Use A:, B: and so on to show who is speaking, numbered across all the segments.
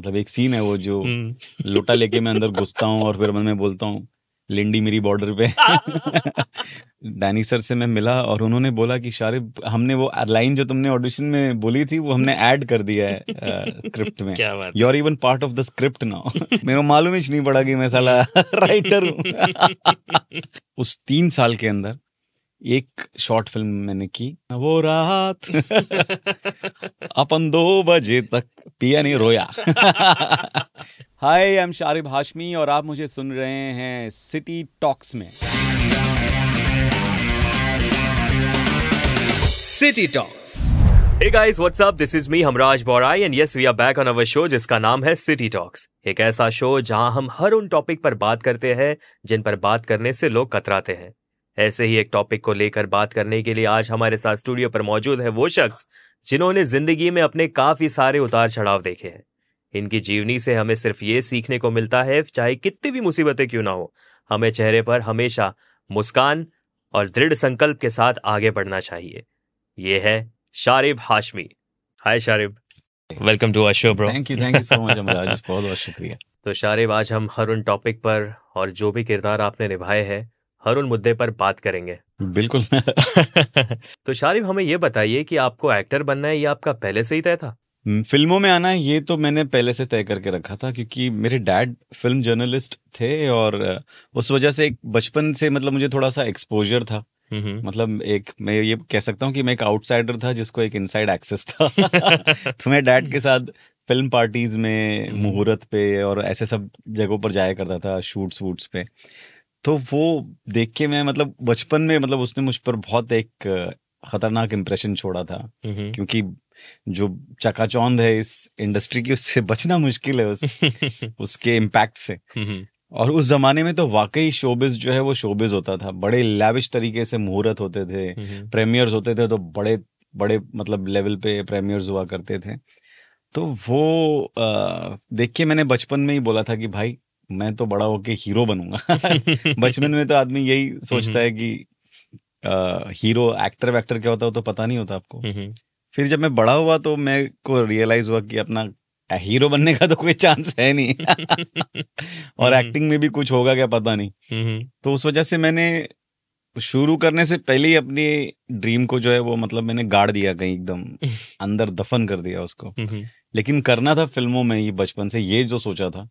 A: मतलब एक सीन है वो जो हम्म। लोटा लेके मैं अंदर घुसता हूँ और फिर मैं बोलता हूँ लिंडी मेरी बॉर्डर पे डैनी सर से मैं मिला और उन्होंने बोला कि शारिब हमने वो लाइन जो तुमने ऑडिशन में बोली थी वो हमने ऐड कर दिया है स्क्रिप्ट में you are even part of the script now मेरे मालूम ही नहीं पड़ा कि मैं साला राइटर हूँ उस तीन साल के अंदर एक शॉर्ट फिल्म मैंने की वो रात अपन दो बजे तक पिया नहीं रोया hi I am Sharib Hashmi और आप मुझे सुन रहे हैं सिटी
B: टॉक्स में City Talks Hey guys, what's up? This is me, Hamraj Borai, and yes, we are back on our show जिसका नाम है City Talks. एक ऐसा शो जहां हम हर उन टॉपिक पर बात करते हैं जिन पर बात करने से लोग कतराते हैं ऐसे ही एक टॉपिक को लेकर बात करने के लिए आज हमारे साथ स्टूडियो पर मौजूद है वो शख्स जिन्होंने जिंदगी में अपने काफी सारे उतार चढ़ाव देखे हैं इनकी जीवनी से हमें सिर्फ ये सीखने को मिलता है चाहे कितनी भी मुसीबतें क्यों ना हो हमें चेहरे पर हमेशा मुस्कान और दृढ़ संकल्प के साथ आगे बढ़ना चाहिए ये है Sharib Hashmi hi Sharib welcome to a show bro thank you you so much बहुत बहुत शुक्रिया तो शारिब आज हम हर उन टॉपिक पर और जो भी किरदार आपने निभाए हैं हर उन मुद्दे पर बात करेंगे
A: बिल्कुल
B: तो शारिफ हमें ये बताइए कि आपको एक्टर बनना है ये आपका पहले से ही तय था फिल्मों में आना ये तो मैंने पहले
A: से तय करके रखा था क्योंकि मेरे डैड फिल्म जर्नलिस्ट थे और उस वजह से एक बचपन से मतलब मुझे थोड़ा सा एक्सपोजर था हम्म, हम्म। मतलब एक मैं ये कह सकता हूँ कि मैं एक आउटसाइडर था जिसको एक इनसाइड एक्सेस था तो मैं डैड के हम्म। साथ फिल्म पार्टीज में मुहूर्त पे और ऐसे सब जगहों पर जाया करता था शूट्स वूट्स पे तो वो देख के मैं मतलब बचपन में मतलब उसने मुझ पर बहुत एक खतरनाक इम्प्रेशन छोड़ा था क्योंकि जो चकाचौंध है इस इंडस्ट्री की उससे बचना मुश्किल है उस उसके इम्पैक्ट से और उस जमाने में तो वाकई शोबिज जो है वो शोबिज होता था बड़े लैविश तरीके से मुहूर्त होते थे प्रेमियर्स होते थे तो बड़े बड़े मतलब लेवल पे प्रेमियर्स हुआ करते थे तो वो देख के मैंने बचपन में ही बोला था कि भाई मैं तो बड़ा होके हीरो बनूंगा बचपन में तो आदमी यही सोचता हम्म। है कि आ, हीरो एक्टर वैक्टर क्या होता है तो पता नहीं होता आपको हम्म, हम्म। फिर जब मैं बड़ा हुआ तो मैं को रियलाइज हुआ कि अपना हीरो बनने का तो कोई चांस है नहीं और एक्टिंग में भी कुछ होगा क्या पता नहीं तो उस वजह से मैंने शुरू करने से पहले ही अपनी ड्रीम को जो है वो मतलब मैंने गाड़ दिया कहीं एकदम अंदर दफन कर दिया उसको लेकिन करना था फिल्मों में ये बचपन से ये जो सोचा था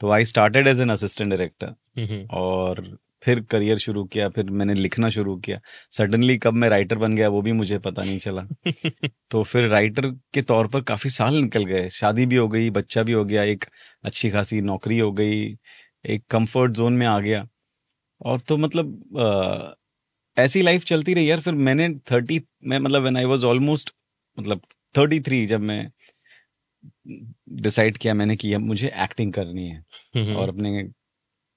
A: तो I started as an assistant director और फिर करियर शुरू किया फिर मैंने लिखना शुरू किया सडनली कब मैं राइटर बन गया वो भी मुझे पता नहीं चला तो फिर राइटर के तौर पर काफ़ी साल निकल गए शादी भी हो गई बच्चा भी हो गया एक अच्छी खासी नौकरी हो गई एक कंफर्ट जोन में आ गया और तो मतलब आ, ऐसी लाइफ चलती रही यार फिर मैंने थर्टी मैं मतलब व्हेन आई वाज ऑलमोस्ट मतलब थर्टी थ्री जब मैं डिसाइड किया मैंने कि अब मुझे एक्टिंग करनी है हम्म, हम्म। और अपने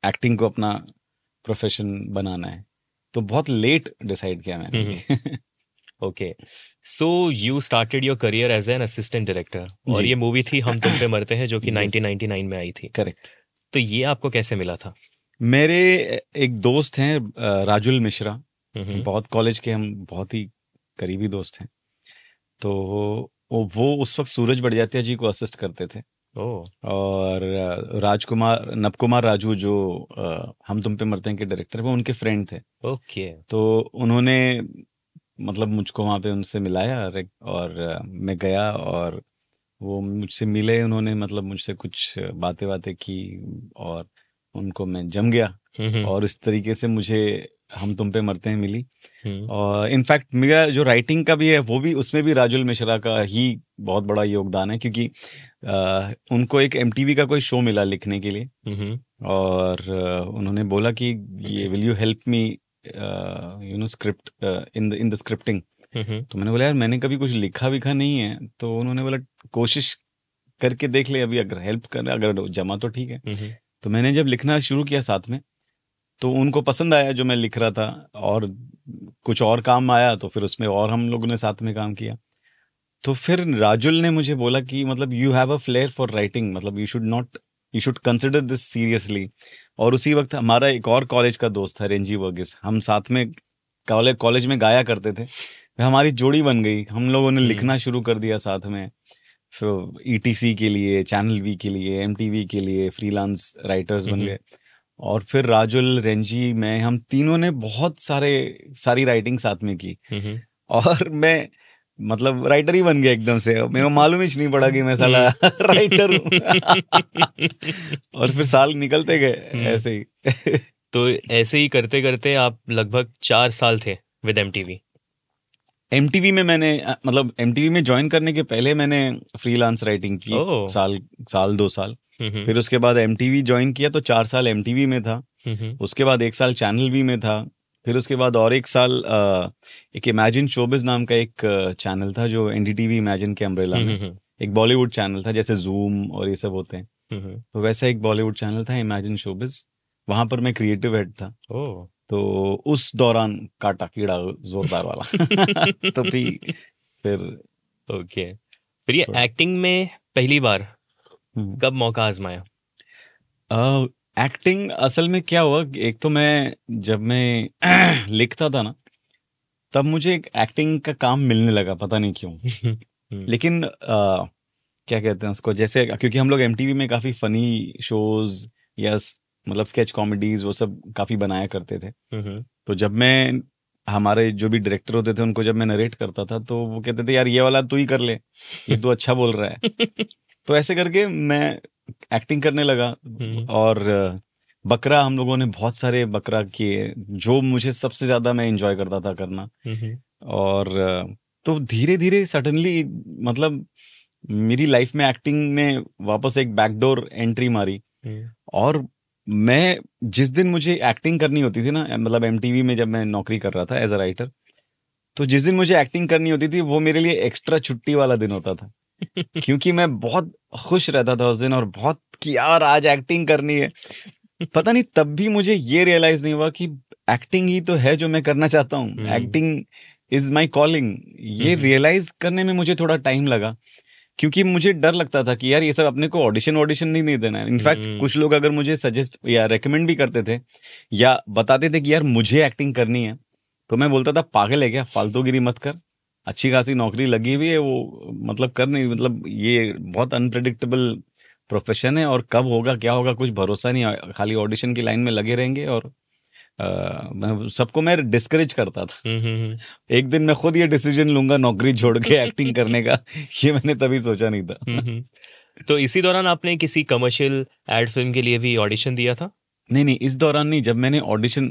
A: एक्टिंग को अपना
B: प्रोफेशन बनाना है तो बहुत लेट डिसाइड किया मैंने okay so you started your career as an assistant director और ये मूवी थी हम तुम पे मरते हैं जो कि 1999 में आई थी करेक्ट तो ये आपको कैसे मिला था मेरे
A: एक दोस्त हैं राजुल मिश्रा बहुत कॉलेज के हम बहुत ही करीबी दोस्त हैं तो वो उस वक्त सूरज बड़जातिया जी को असिस्ट करते थे ओ। और राजकुमार नपकुमार राजू जो हम तुम पे मरते हैं के डायरेक्टर वो उनके फ्रेंड थे ओके तो उन्होंने मतलब मुझको वहाँ पे उनसे मिलाया और मैं गया और वो मुझसे मिले उन्होंने मतलब मुझसे कुछ बातें बातें की और उनको मैं जम गया हम्म, हम्म। और इस तरीके से मुझे हम तुम पे मरते हैं मिली हम्म। और इनफैक्ट मेरा जो राइटिंग का भी है वो भी उसमें भी राजुल मिश्रा का ही बहुत बड़ा योगदान है क्योंकि आ, उनको एक एम का कोई शो मिला लिखने के लिए और उन्होंने बोला कि ये will you help me you know script in the in the scripting तो मैंने बोला यार मैंने कभी कुछ लिखा विखा नहीं है तो उन्होंने बोला कोशिश करके देख ले अभी अगर हेल्प कर अगर जमा तो ठीक है तो मैंने जब लिखना शुरू किया साथ में तो उनको पसंद आया जो मैं लिख रहा था और कुछ और काम आया तो फिर उसमें और हम लोगों ने साथ में काम किया तो फिर राजुल ने मुझे बोला कि मतलब you have a flair for writing मतलब you should not you should consider this seriously और उसी वक्त हमारा एक और कॉलेज का दोस्त था रेंजी वर्गिस हम साथ में कॉलेज में गाया करते थे हमारी जोड़ी बन गई हम लोगों ने हम्म। लिखना शुरू कर दिया साथ में ईटीसी e के लिए चैनल वी के लिए एम के लिए फ्रीलांस राइटर्स बन गए और फिर राजुल रेंजी मैं हम तीनों ने बहुत सारे सारी राइटिंग साथ में की और मैं मतलब राइटर ही बन गया एकदम से मेरे को मालूम ही नहीं पड़ा कि मैं साला राइटर हम्म।
B: हूँ और फिर साल निकलते गए हम्म। ऐसे ही तो ऐसे ही करते करते आप लगभग चार साल थे विद एम टीवी एम में
A: मैंने मतलब एम में ज्वाइन करने के पहले मैंने फ्रीलांस राइटिंग की oh. साल साल दो साल mm-hmm. फिर उसके बाद एम ज्वाइन किया तो चार साल एम में था mm-hmm. उसके बाद एक साल चैनल भी में था फिर उसके बाद और एक साल आ, एक इमेजिन शोबिज नाम का एक चैनल था जो एनडीटीवी इमेजिन के अम्ब्रेला mm-hmm. में एक बॉलीवुड चैनल था जैसे जूम और ये सब होते हैं तो वैसा एक बॉलीवुड चैनल था इमेजिन शोबिज वहां पर मैं क्रिएटिव हेड था oh. तो उस दौरान काटा कीड़ा जोरदार वाला तो भी
B: फिर ओके फिर ये एक्टिंग तो में पहली बार हम्म। कब मौका आजमाया
A: एक्टिंग uh, असल में क्या हुआ एक तो मैं जब मैं लिखता था ना तब मुझे एक एक्टिंग का काम मिलने लगा पता नहीं क्यों हम्म। लेकिन uh, क्या कहते हैं उसको जैसे क्योंकि हम लोग एम में काफ़ी फनी शोज या मतलब स्केच कॉमेडीज वो सब काफी बनाया करते थे तो जब मैं हमारे जो भी डायरेक्टर होते थे उनको जब मैं नरेट करता था तो वो कहते थे यार ये वाला तू ही कर ले ये तो अच्छा बोल रहा है तो ऐसे करके मैं एक्टिंग करने लगा और बकरा हम लोगों ने बहुत सारे बकरा किए जो मुझे सबसे ज्यादा मैं इंजॉय करता था करना और तो धीरे धीरे सडनली मतलब मेरी लाइफ में एक्टिंग ने वापस एक बैकडोर एंट्री मारी हम्म। और मैं जिस दिन मुझे एक्टिंग करनी होती थी ना मतलब एम में जब मैं नौकरी कर रहा था एज अ राइटर तो जिस दिन मुझे एक्टिंग करनी होती थी वो मेरे लिए एक्स्ट्रा छुट्टी वाला दिन होता था क्योंकि मैं बहुत खुश रहता था उस दिन और बहुत कि यार आज एक्टिंग करनी है पता नहीं तब भी मुझे ये रियलाइज नहीं हुआ कि एक्टिंग ही तो है जो मैं करना चाहता हूँ एक्टिंग इज माई कॉलिंग ये रियलाइज हम्म। करने में मुझे थोड़ा टाइम लगा क्योंकि मुझे डर लगता था कि यार ये सब अपने को ऑडिशन ऑडिशन नहीं, नहीं देना है इनफैक्ट हम्म। कुछ लोग अगर मुझे सजेस्ट या रेकमेंड भी करते थे या बताते थे कि यार मुझे एक्टिंग करनी है तो मैं बोलता था पागल है क्या फालतूगिरी मत कर अच्छी खासी नौकरी लगी हुई है वो मतलब कर नहीं मतलब ये बहुत अनप्रडिक्टेबल प्रोफेशन है और कब होगा क्या होगा कुछ भरोसा नहीं खाली ऑडिशन की लाइन में लगे रहेंगे और सबको मैं डिस्करेज करता था हम्म, हम्म, हम्म। एक दिन मैं खुद ये डिसीजन लूंगा नौकरी छोड़ के एक्टिंग करने का ये मैंने तभी सोचा नहीं
C: था
A: तो इसी दौरान आपने किसी कमर्शियल एड फिल्म के लिए भी ऑडिशन दिया था नहीं नहीं इस दौरान नहीं जब मैंने ऑडिशन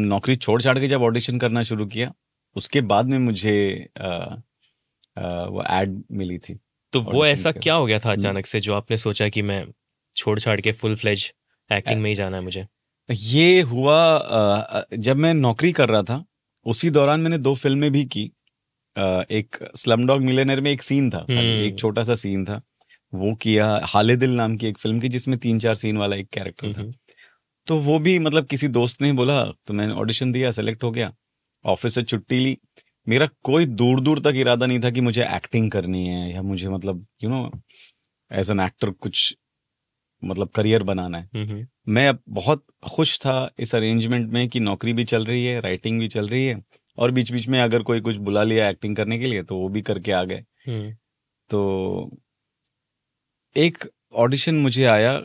A: नौकरी छोड़ छाड़ के जब ऑडिशन करना शुरू किया उसके बाद में मुझे आ, आ, वो एड मिली थी
B: तो वो ऐसा क्या हो गया था अचानक से जो आपने सोचा कि मैं छोड़ छाड़ के फुल फ्लेज एक्टिंग में ही जाना है मुझे ये हुआ
A: जब मैं नौकरी कर रहा था उसी दौरान मैंने दो फिल्में भी की एक स्लम डॉग मिलेनर में एक सीन था हम्म। एक छोटा सा सीन था वो किया हाले दिल नाम की एक फिल्म की जिसमें तीन चार सीन वाला एक कैरेक्टर था हम्म। तो वो भी मतलब किसी दोस्त ने बोला तो मैंने ऑडिशन दिया सेलेक्ट हो गया ऑफिस से छुट्टी ली मेरा कोई दूर दूर तक इरादा नहीं था कि मुझे एक्टिंग करनी है या मुझे मतलब you know as an actor कुछ मतलब करियर बनाना है हम्म, हम्म। मैं अब बहुत खुश था इस अरेंजमेंट में कि नौकरी भी चल रही है राइटिंग भी चल रही है और बीच बीच में अगर कोई कुछ बुला लिया एक्टिंग करने के लिए तो वो भी करके आ गए हम्म। तो एक ऑडिशन मुझे आया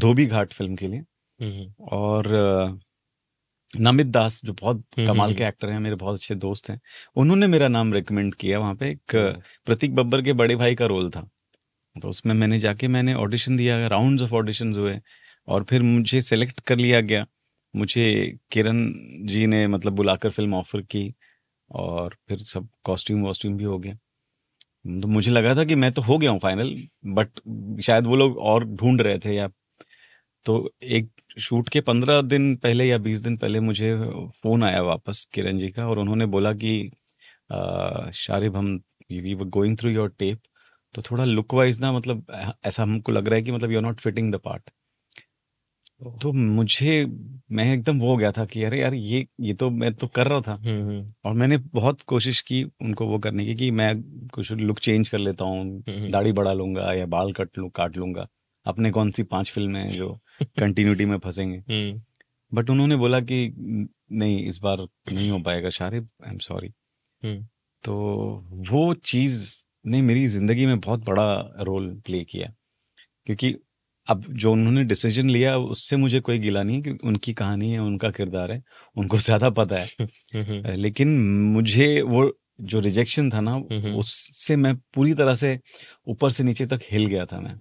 A: धोबी घाट फिल्म के लिए और नमित दास जो बहुत कमाल के एक्टर हैं मेरे बहुत अच्छे दोस्त हैं उन्होंने मेरा नाम रिकमेंड किया वहां पे एक प्रतीक बब्बर के बड़े भाई का रोल था तो उसमें मैंने जाके मैंने ऑडिशन दिया राउंड्स ऑफ ऑडिशन हुए और फिर मुझे सेलेक्ट कर लिया गया मुझे किरण जी ने मतलब बुलाकर फिल्म ऑफर की और फिर सब कॉस्ट्यूम वॉस्ट्यूम भी हो गया तो मुझे लगा था कि मैं तो हो गया हूँ फाइनल बट शायद वो लोग और ढूंढ रहे थे या तो एक शूट के पंद्रह दिन पहले या बीस दिन पहले मुझे फ़ोन आया वापस किरण जी का और उन्होंने बोला कि शारिब हम we were going through your tape तो थोड़ा लुक वाइज ना मतलब ऐसा हमको लग रहा है कि मतलब you are not fitting the part तो मुझे मैं एकदम वो हो गया था कि अरे यार ये ये तो मैं तो कर रहा था हम्म, हम्म। और मैंने बहुत कोशिश की उनको वो करने की कि मैं कुछ लुक चेंज कर लेता हूँ हम्म, दाढ़ी बढ़ा लूंगा या बाल कट लू काट लूंगा अपने कौन सी पांच फिल्में हैं जो कंटिन्यूटी में फंसेंगे बट उन्होंने बोला कि नहीं इस बार नहीं हो पाएगा शारिफ आई एम सॉरी तो वो चीज ने मेरी ज़िंदगी में बहुत बड़ा रोल प्ले किया क्योंकि अब जो उन्होंने डिसीजन लिया उससे मुझे कोई गिला नहीं क्योंकि उनकी कहानी है उनका किरदार है उनको ज़्यादा पता है लेकिन मुझे वो जो रिजेक्शन था ना उससे मैं पूरी तरह से ऊपर से नीचे तक हिल गया था मैं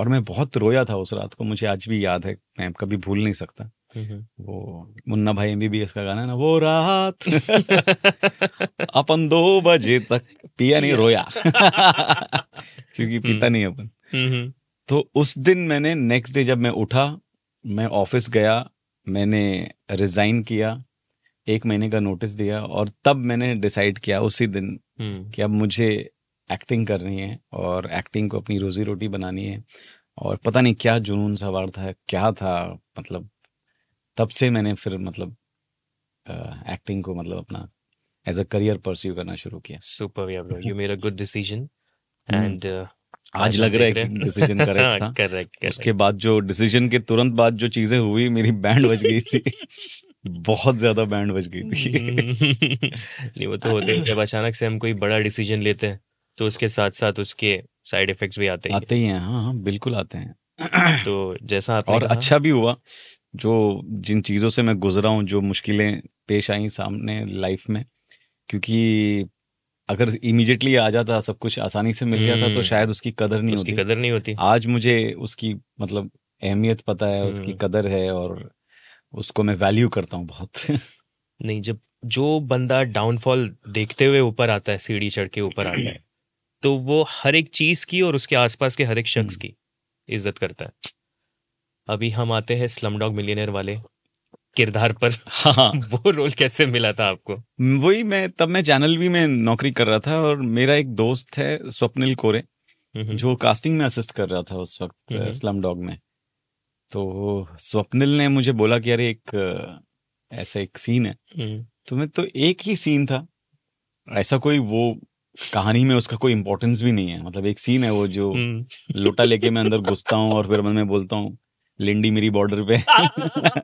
A: और मैं बहुत रोया था उस रात को मुझे आज भी याद है मैं कभी भूल नहीं सकता वो मुन्ना भाई एमबीबीएस का गाना ना वो रात अपन दो बजे तक पिया नहीं रोया क्योंकि हम्म। पीता नहीं अपन तो उस दिन मैंने नेक्स्ट डे जब मैं उठा मैं ऑफिस गया मैंने रिजाइन किया एक महीने का नोटिस दिया और तब मैंने डिसाइड किया उसी दिन हम्म। कि अब मुझे एक्टिंग करनी है और एक्टिंग को अपनी रोजी रोटी बनानी है और पता नहीं क्या जुनून सवार था क्या था मतलब तब से मैंने फिर मतलब एक्टिंग को मतलब अपना एज अ करियर परस्यू करना
B: शुरू किया super you made a good decision and आज लग रहा है डिसीजन करेक्ट हाँ, था करेक्ट
A: उसके बाद जो डिसीजन के तुरंत बाद जो चीजें हुई मेरी बैंड बज गई थी बहुत
B: ज्यादा बैंड बज गई थी नहीं वो तो होते जब अचानक से हम कोई बड़ा डिसीजन लेते हैं तो उसके साथ साथ उसके साइड इफेक्ट्स भी आते हैं आते
A: ही हैं हाँ हाँ बिल्कुल आते हैं
B: तो जैसा आपने और अच्छा
A: भी हुआ जो जिन चीज़ों से मैं गुजरा हूँ जो मुश्किलें पेश आई सामने लाइफ में क्योंकि अगर इमीडिएटली आ जाता सब कुछ आसानी से मिल जाता तो हम्म। शायद उसकी कदर नहीं उसकी होती कदर नहीं होती आज मुझे उसकी मतलब अहमियत पता है उसकी हम्म। कदर है और उसको मैं वैल्यू करता हूँ बहुत
B: नहीं जब जो बंदा डाउनफॉल देखते हुए ऊपर आता है सीढ़ी चढ़ के ऊपर आता है तो वो हर एक चीज की और उसके आसपास के हर एक शख्स हम्म। की इज्जत करता है अभी हम आते हैं स्लम डॉग मिलियनर वाले किरदार पर हाँ, हाँ। वो रोल कैसे मिला था आपको
A: वही मैं तब मैं चैनल भी में नौकरी कर रहा था और मेरा एक दोस्त है स्वप्निल कोरे जो कास्टिंग में असिस्ट कर रहा था उस वक्त स्लम डॉग में तो स्वप्निल ने मुझे बोला कि अरे एक ऐसा एक सीन है हम्म। तो मैं तो एक ही सीन था ऐसा कोई वो कहानी में उसका कोई इम्पोर्टेंस भी नहीं है मतलब एक सीन है वो जो हम्म। लोटा लेके मैं अंदर घुसता हूँ और फिर मैं बोलता हूँ लिंडी मेरी बॉर्डर पे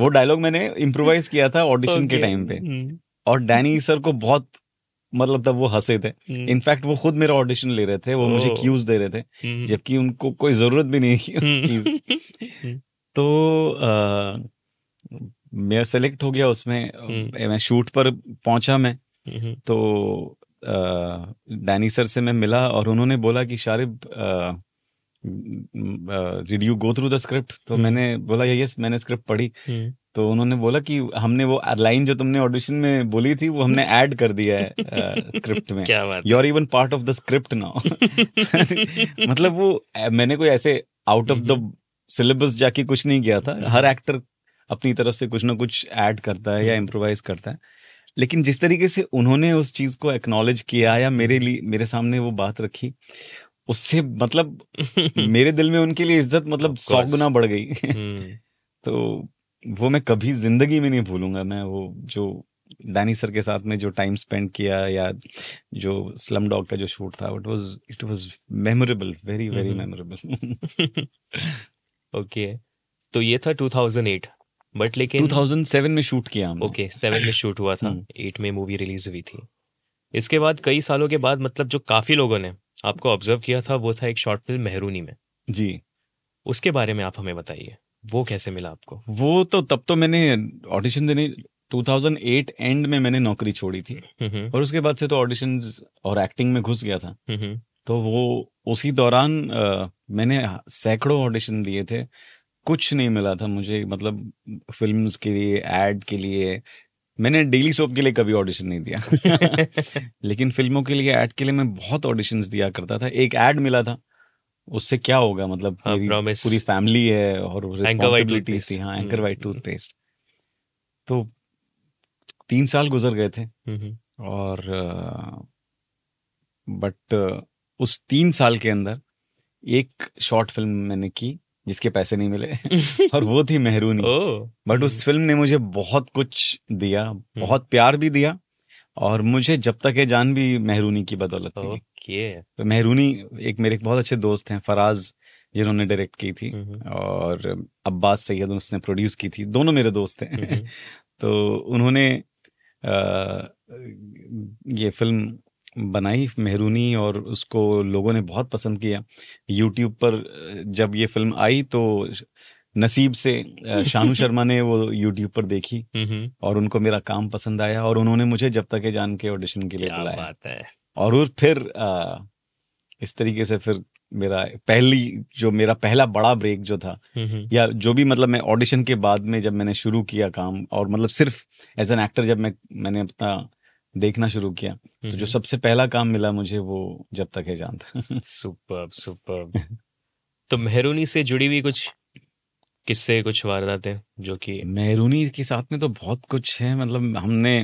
A: वो डायलॉग मैंने इम्प्रोवाइज किया था ऑडिशन okay. के टाइम पे हम्म। और डैनी सर को बहुत मतलब तब वो हंसे थे इनफैक्ट हम्म। वो खुद मेरा ऑडिशन ले रहे थे वो मुझे क्यूज oh। दे रहे थे जबकि उनको कोई जरूरत भी नहीं थी उस चीज तो आ, मैं सेलेक्ट हो गया उसमें मैं शूट पर पहुंचा मैं तो डैनी सर से मैं मिला और उन्होंने बोला कि Sharib did you go through the script तो हम्म। मैंने बोला यस मैंने स्क्रिप्ट पढ़ी हम्म। तो उन्होंने बोला कि हमने वो लाइन जो तुमने ऑडिशन में बोली थी वो हमने ऐड कर दिया है स्क्रिप्ट में you are even part of the script now मतलब वो मैंने कोई ऐसे आउट ऑफ द सिलेबस जाके कुछ नहीं किया था हर एक्टर हम्म। अपनी तरफ से कुछ ना कुछ ऐड करता है या इम्प्रोवाइज करता है लेकिन जिस तरीके से उन्होंने उस चीज़ को एक्नॉलेज किया या हम्म। मेरे लिए मेरे सामने वो बात रखी उससे मतलब मेरे दिल में उनके लिए इज्जत मतलब सौ गुना बढ़ गई हम्म। तो वो मैं कभी जिंदगी में नहीं भूलूंगा मैं वो जो डैनी सर के साथ में जो टाइम स्पेंड किया या
B: जो स्लम डॉग का जो शूट था it was it was memorable very very memorable okay तो ये था 2008 बट लेकिन 2007 में शूट किया हमने ओके सेवन में शूट हुआ था एट हम्म। में मूवी रिलीज हुई थी इसके बाद कई सालों के बाद मतलब जो काफी लोगों ने आपको ऑब्जर्व किया था वो था एक शॉर्ट फिल्म मेहरूनी में जी उसके बारे में आप हमें बताइए वो कैसे मिला आपको वो तो तब तो
A: मैंने ऑडिशन देने 2008 एंड में मैंने नौकरी छोड़ी थी हम्म, हम्म। और उसके बाद से तो ऑडिशन और एक्टिंग में घुस गया था तो वो उसी दौरान आ, मैंने सैकड़ों ऑडिशन दिए थे कुछ नहीं मिला था मुझे मतलब फिल्म के लिए एड के लिए मैंने डेली सोप के लिए कभी ऑडिशन नहीं दिया लेकिन फिल्मों के लिए एड के लिए मैं बहुत ऑडिशन दिया करता था एक एड मिला था उससे क्या होगा मतलब हाँ, पूरी फैमिली है और रिस्पॉन्सिबिलिटी हाँ एंकर वाइट टूथपेस्ट तो तीन साल गुजर गए थे हम्म, हम्म। और बट उस तीन साल के अंदर एक शॉर्ट फिल्म मैंने की जिसके पैसे नहीं मिले और वो थी मेहरूनी बट उस फिल्म ने मुझे बहुत कुछ दिया हम्म। बहुत प्यार भी दिया और मुझे जब तक ये जान भी मेहरूनी की बदौलत ओके तो मेहरूनी एक मेरे बहुत अच्छे दोस्त हैं फराज जिन्होंने डायरेक्ट की थी हम्म, हम्म। और अब्बास सैयद उसने प्रोड्यूस की थी दोनों मेरे दोस्त हैं तो उन्होंने आ, ये फिल्म बनाई मेहरूनी और उसको लोगों ने बहुत पसंद किया यूट्यूब पर जब ये फिल्म आई तो नसीब से शानू शर्मा ने वो यूट्यूब पर देखी हम्म, हम्म। और उनको मेरा काम पसंद आया और उन्होंने मुझे जब तक जान के ऑडिशन के लिए बुलाया है और फिर आ, इस तरीके से फिर मेरा पहली जो मेरा पहला बड़ा ब्रेक जो था हम्म, या जो भी मतलब मैं ऑडिशन के बाद में जब मैंने शुरू किया काम और मतलब सिर्फ एज एन एक्टर जब मैं मैंने अपना देखना शुरू किया तो जो हम्म। सबसे पहला काम मिला मुझे वो जब तक है जानता
B: सुपर सुपर तो मेहरूनी से जुड़ी हुई कुछ किससे कुछ वारदातें जो कि मेहरूनी
A: के साथ में तो बहुत कुछ है मतलब हमने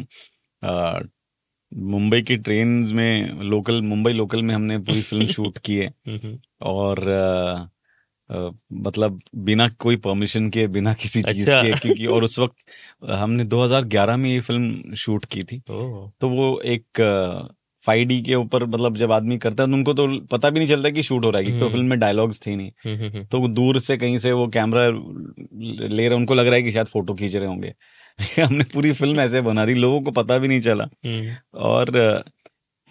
A: मुंबई की ट्रेन में लोकल मुंबई लोकल में हमने पूरी फिल्म शूट की है हम्म। और आ, मतलब बिना कोई परमिशन के बिना किसी चीज अच्छा। के क्योंकि और उस वक्त हमने 2011 में ये फिल्म शूट की थी तो वो एक फाइव डी के ऊपर मतलब जब आदमी करता है तो उनको तो पता भी नहीं चलता कि शूट हो रहा है तो फिल्म हम्म। में डायलॉग्स थे नहीं हम्म, हम्म, तो दूर से कहीं से वो कैमरा ले रहे उनको लग रहा है कि शायद फोटो खींच रहे होंगे हमने पूरी फिल्म ऐसे बना दी लोगों को पता भी नहीं चला और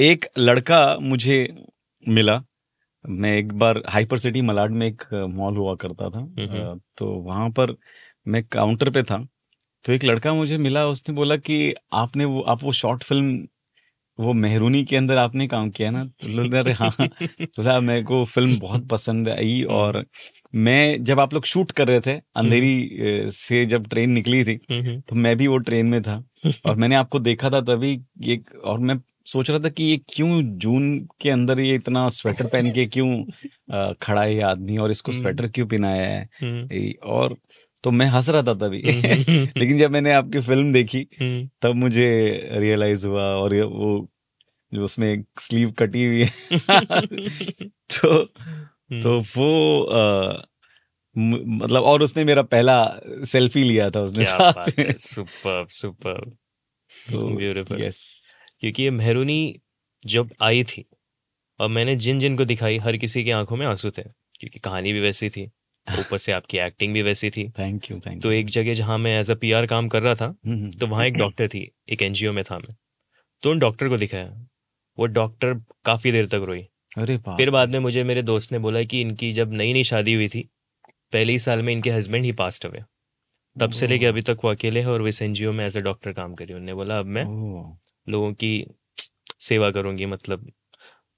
A: एक लड़का मुझे मिला मैं एक बार हाइपर सिटी मलाड में एक मॉल हुआ करता था तो वहां पर मैं काउंटर पे था तो एक लड़का मुझे मिला उसने बोला कि आपने वो आप वो शॉर्ट फिल्म वो मेहरूनी के अंदर आपने काम किया ना तो अरे हाँ तो मेरे को फिल्म बहुत पसंद आई हम्म। और मैं जब आप लोग शूट कर रहे थे अंधेरी हम्म। से जब ट्रेन निकली थी हम्म, हम्म। तो मैं भी वो ट्रेन में था और मैंने आपको देखा था तभी ये और मैं सोच रहा था कि ये क्यों जून के अंदर ये इतना स्वेटर पहन के क्यों खड़ा है आदमी और इसको स्वेटर क्यों पहनाया है और तो मैं हंस रहा था तभी लेकिन जब मैंने आपकी फिल्म देखी तब मुझे रियलाइज हुआ और वो जो उसमें स्लीव कटी हुई है तो हम्म। तो वो आ, मतलब और उसने मेरा पहला सेल्फी लिया था उसने साथ
B: सुपर सुपर तो ब्यूटीफुल यस क्योंकि ये मेहरूनी जब आई थी और मैंने जिन जिन को दिखाई हर किसी की आंखों में आंसू थे क्योंकि कहानी भी वैसी थी ऊपर से आपकी एक्टिंग भी वैसी थी थैंक यू थैंक तो एक जगह जहाँ मैं एज अ पीआर काम कर रहा था हम्म, हम्म। तो वहाँ एक डॉक्टर थी एक एनजीओ में था मैं तो उन डॉक्टर को दिखाया वो डॉक्टर काफी देर तक रोई अरे फिर बाद में मुझे मेरे दोस्त ने बोला कि इनकी जब नई नई शादी हुई थी पहले ही साल में इनके हस्बैंड ही पास्ट हुए तब से लेके अभी तक वो अकेले है और वे एनजीओ में एज ए डॉक्टर काम करी उन्होंने बोला अब मैं लोगों की सेवा करूंगी मतलब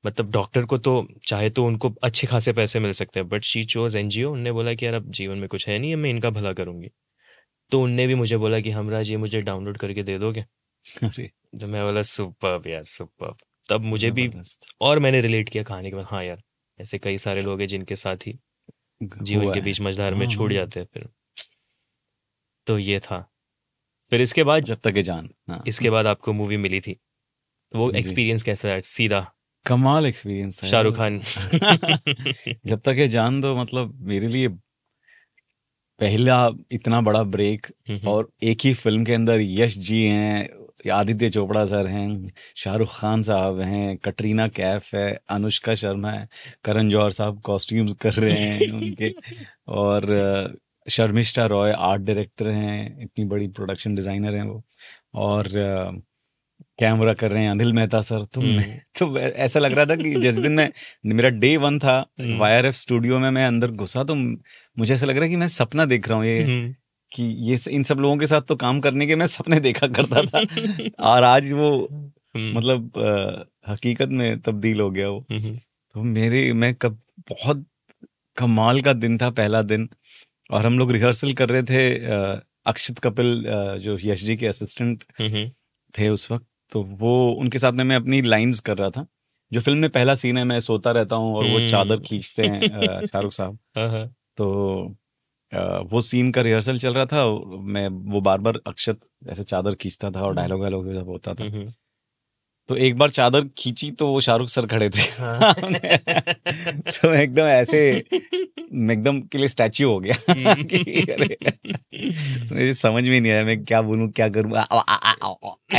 B: मतलब डॉक्टर को तो चाहे तो उनको अच्छे खासे पैसे मिल सकते हैं but she chose N G बोला कि यार अब जीवन में कुछ है नहीं है मैं इनका भला करूंगी तो उनने भी मुझे बोला कि हमराज ये मुझे डाउनलोड करके दे दोगे तो मैं बोला सुपर यार सुपर तब मुझे भी और मैंने रिलेट किया कहानी के बाद हाँ यार ऐसे कई सारे लोग हैं जिनके साथ ही जीवन के बीच मझधार में छूट हम्म। जाते हैं फिर तो ये था फिर इसके बाद जब तक जान हाँ। इसके बाद आपको मूवी मिली थी तो वो एक्सपीरियंस कैसा है सीधा
A: कमाल एक्सपीरियंस था शाहरुख खान जब तक ये जान दो मतलब मेरे लिए पहला इतना बड़ा ब्रेक हम्म, हम्म। और एक ही फिल्म के अंदर यश जी हैं आदित्य चोपड़ा सर हैं शाहरुख खान साहब हैं कटरीना कैफ है अनुष्का शर्मा है करण जौहर साहब कॉस्ट्यूम्स कर रहे हैं उनके और शर्मिष्ठा रॉय आर्ट डायरेक्टर हैं इतनी बड़ी प्रोडक्शन डिज़ाइनर हैं वो और कैमरा कर रहे हैं अनिल मेहता सर तो हम्म। मैं तो ऐसा लग रहा था कि जिस दिन मैं मेरा डे वन था वाई स्टूडियो हम्म। में मैं अंदर घुसा तो मुझे ऐसा लग रहा है कि मैं सपना देख रहा हूँ ये हम्म। कि ये इन सब लोगों के साथ तो काम करने के मैं सपने देखा करता था और आज वो हम्म। मतलब आ, हकीकत में तब्दील हो गया वो हम्म। तो मेरे मैं कब बहुत कमाल का दिन था पहला दिन और हम लोग रिहर्सल कर रहे थे अक्षत अक्षित कपिल आ, जो यश जी के असिस्टेंट हम्म। थे उस वक्त तो वो उनके साथ में मैं अपनी लाइंस कर रहा था जो फिल्म में पहला सीन है मैं सोता रहता हूँ और वो चादर खींचते हैं शाहरुख साहब हाँ, हाँ। तो वो सीन का रिहर्सल चल रहा था मैं वो बार बार अक्षत ऐसे चादर खींचता था और डायलॉग वायलॉग सब होता था तो एक बार चादर खींची तो वो शाहरुख सर खड़े थे हाँ। तो एकदम ऐसे मैं एकदम के लिए स्टैच्यू हो गया हम्म। तो मुझे समझ में नहीं आया मैं क्या बोलूं क्या करूं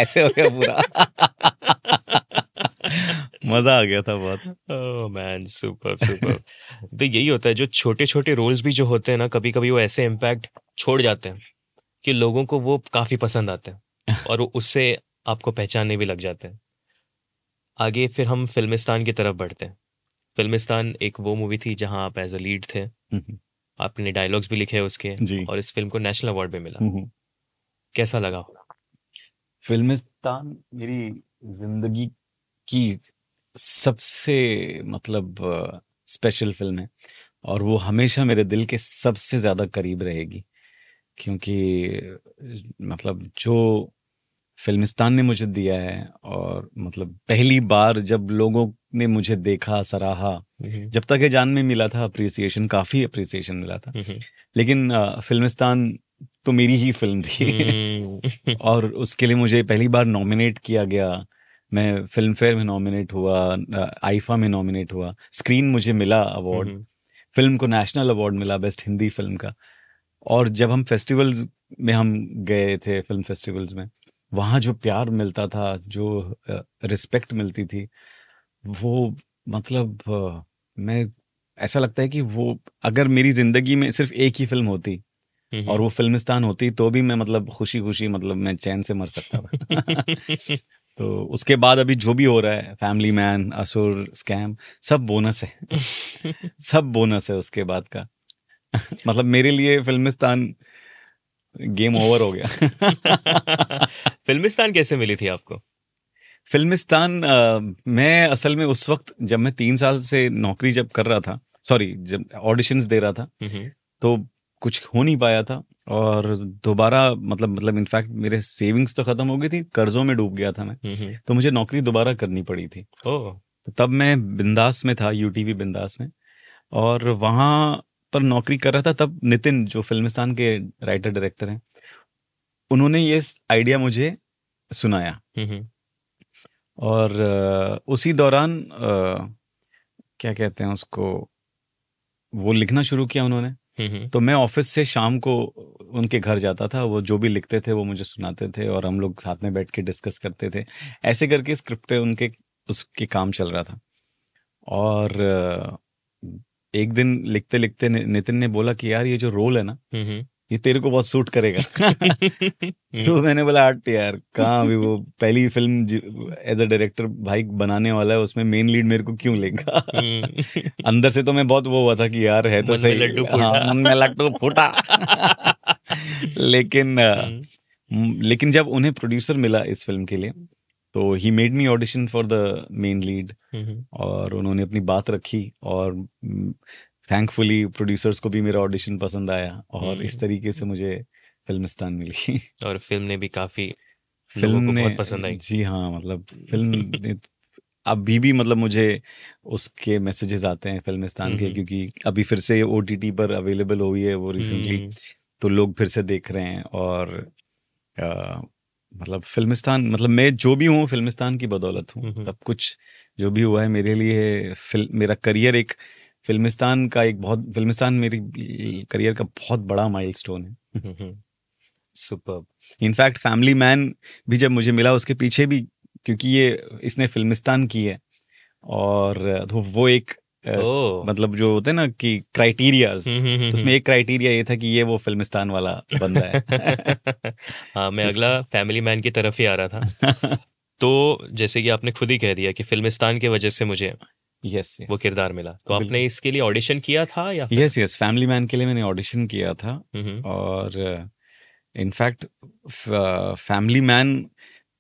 A: ऐसे हो गया पूरा
B: मजा आ गया था बहुत मैन सुपर सुपर तो यही होता है जो छोटे छोटे रोल्स भी जो होते हैं ना कभी कभी वो ऐसे इम्पैक्ट छोड़ जाते हैं कि लोगों को वो काफी पसंद आते हैं और उससे आपको पहचानने भी लग जाते हैं आगे फिर हम फिल्मिस्तान की तरफ बढ़ते हैं फिल्मिस्तान एक वो मूवी थी जहां आप एज अ लीड थे आपने डायलॉग्स भी लिखे उसके और इस फिल्म को नेशनल अवार्ड भी मिला कैसा लगा
A: फिल्मिस्तान मेरी जिंदगी की सबसे मतलब स्पेशल फिल्म है और वो हमेशा मेरे दिल के सबसे ज़्यादा करीब रहेगी क्योंकि मतलब जो फिल्मिस्तान ने मुझे दिया है और मतलब पहली बार जब लोगों ने मुझे देखा सराहा हम्म। जब तक ये जान में मिला था अप्रिसिएशन काफ़ी अप्रिसिएशन मिला था हम्म। लेकिन फिल्मिस्तान तो मेरी ही फिल्म थी हम्म। और उसके लिए मुझे पहली बार नॉमिनेट किया गया मैं फिल्म फेयर में नॉमिनेट हुआ आईफा में नॉमिनेट हुआ स्क्रीन मुझे मिला अवार्ड हम्म। फिल्म को नेशनल अवार्ड मिला बेस्ट हिंदी फिल्म का और जब हम फेस्टिवल्स में हम गए थे फिल्म फेस्टिवल्स में वहाँ जो प्यार मिलता था जो रिस्पेक्ट मिलती थी वो मतलब मैं ऐसा लगता है कि वो अगर मेरी जिंदगी में सिर्फ एक ही फिल्म होती हम्म। और वो फिल्मिस्तान होती तो भी मैं मतलब खुशी खुशी मतलब मैं चैन से मर सकता था तो उसके बाद अभी जो भी हो रहा है फैमिली मैन असुर स्कैम सब बोनस है सब बोनस है उसके बाद का मतलब मेरे लिए फिल्मिस्तान गेम ओवर हो गया
B: फिल्मिस्तान कैसे मिली थी आपको
A: फिल्मिस्तान आ, मैं असल में उस वक्त जब मैं तीन साल से नौकरी जब कर रहा था सॉरी जब ऑडिशंस दे रहा था हम्म। तो कुछ हो नहीं पाया था और दोबारा मतलब मतलब इनफैक्ट मेरे सेविंग्स तो खत्म हो गई थी कर्जों में डूब गया था मैं हम्म, हम्म। तो मुझे नौकरी दोबारा करनी पड़ी थी तो तब मैं बिंदास में था यूटीवी बिंदास में और वहां पर नौकरी कर रहा था तब नितिन जो फिल्मिस्तान के राइटर डायरेक्टर हैं उन्होंने ये आइडिया मुझे सुनाया हम्म, और उसी दौरान क्या कहते हैं उसको वो लिखना शुरू किया उन्होंने तो मैं ऑफिस से शाम को उनके घर जाता था वो जो भी लिखते थे वो मुझे सुनाते थे और हम लोग साथ में बैठ के डिस्कस करते थे ऐसे करके स्क्रिप्ट पे उनके उसके काम चल रहा था और एक दिन लिखते लिखते नितिन ने बोला कि यार ये जो रोल है ना ये तेरे को बहुत सूट करेगा तो मैंने बोला आर्ट तो यार कहा अभी वो पहली फिल्म एज अ डायरेक्टर भाई बनाने वाला है उसमें मेन लीड मेरे को क्यों लेगा हम्म। अंदर से तो मैं बहुत वो हुआ था कि यार है तो सही हाँ, मन में लड्डू फूटा लेकिन हम्म। हम्म, लेकिन जब उन्हें प्रोड्यूसर मिला इस फिल्म के लिए तो ही made me audition for the main lead और उन्होंने अपनी बात रखी और थैंकफुली प्रोड्यूसर्स को भी मेरा ऑडिशन पसंद आया और इस हम्म। तरीके से मुझे फिल्म स्थान मिली
B: और फिल्म ने भी काफी फिल्म ने बहुत पसंद आई
A: जी हाँ मतलब फिल्म अभी भी मतलब मुझे उसके मैसेजेस आते हैं फिल्म स्थान के हम्म। क्योंकि अभी फिर से ओ पर अवेलेबल हुई है वो रिसेंटली हम्म। तो लोग फिर से देख रहे हैं और आ, मतलब फिल्मिस्तान मतलब मैं जो भी हूँ फिल्मिस्तान की बदौलत हूँ सब कुछ जो भी हुआ है मेरे लिए फिल्म मेरा करियर एक फिल्मिस्तान का एक बहुत फिल्मिस्तान मेरी करियर का बहुत बड़ा माइलस्टोन है सुपर इनफैक्ट फैमिली मैन भी जब मुझे मिला उसके पीछे भी क्योंकि ये इसने फिल्मिस्तान की है और तो वो एक Oh. मतलब जो होते हैं ना कि क्राइटेरिया हम्म, तो हम्म, हम्म, उसमें एक क्राइटेरिया ये था कि ये वो फिल्मिस्तान वाला बंदा है
B: हाँ मैं अगला फैमिली मैन की तरफ ही आ रहा था तो जैसे कि आपने खुद ही कह दिया कि फिल्मिस्तान के वजह से मुझे यस yes, yes. वो किरदार मिला तो आपने इसके लिए ऑडिशन किया था या
A: यस यस फैमिली मैन के लिए मैंने ऑडिशन किया था और इनफैक्ट फैमिली मैन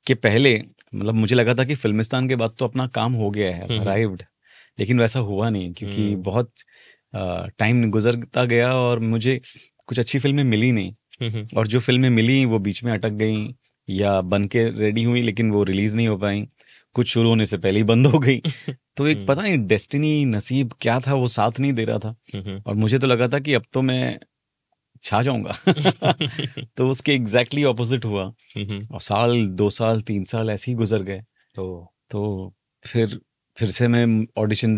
A: के पहले मतलब मुझे लगा था कि फिल्मिस्तान के बाद तो अपना काम हो गया है अराइव्ड लेकिन वैसा हुआ नहीं क्योंकि हम्म। बहुत टाइम गुजरता गया और मुझे कुछ अच्छी फिल्में मिली नहीं और जो फिल्में मिली वो बीच में अटक गई या बन के रेडी हुई लेकिन वो रिलीज नहीं हो पाई कुछ शुरू होने से पहले ही बंद हो गई तो एक हम्म। पता नहीं डेस्टिनी नसीब क्या था वो साथ नहीं दे रहा था हम्म, हम्म। और मुझे तो लगा था कि अब तो मैं छा जाऊंगा तो उसके एग्जैक्टली exactly ऑपोजिट हुआ और साल दो साल तीन साल ऐसे ही गुजर गए तो तो फिर फिर से मैं ऑडिशन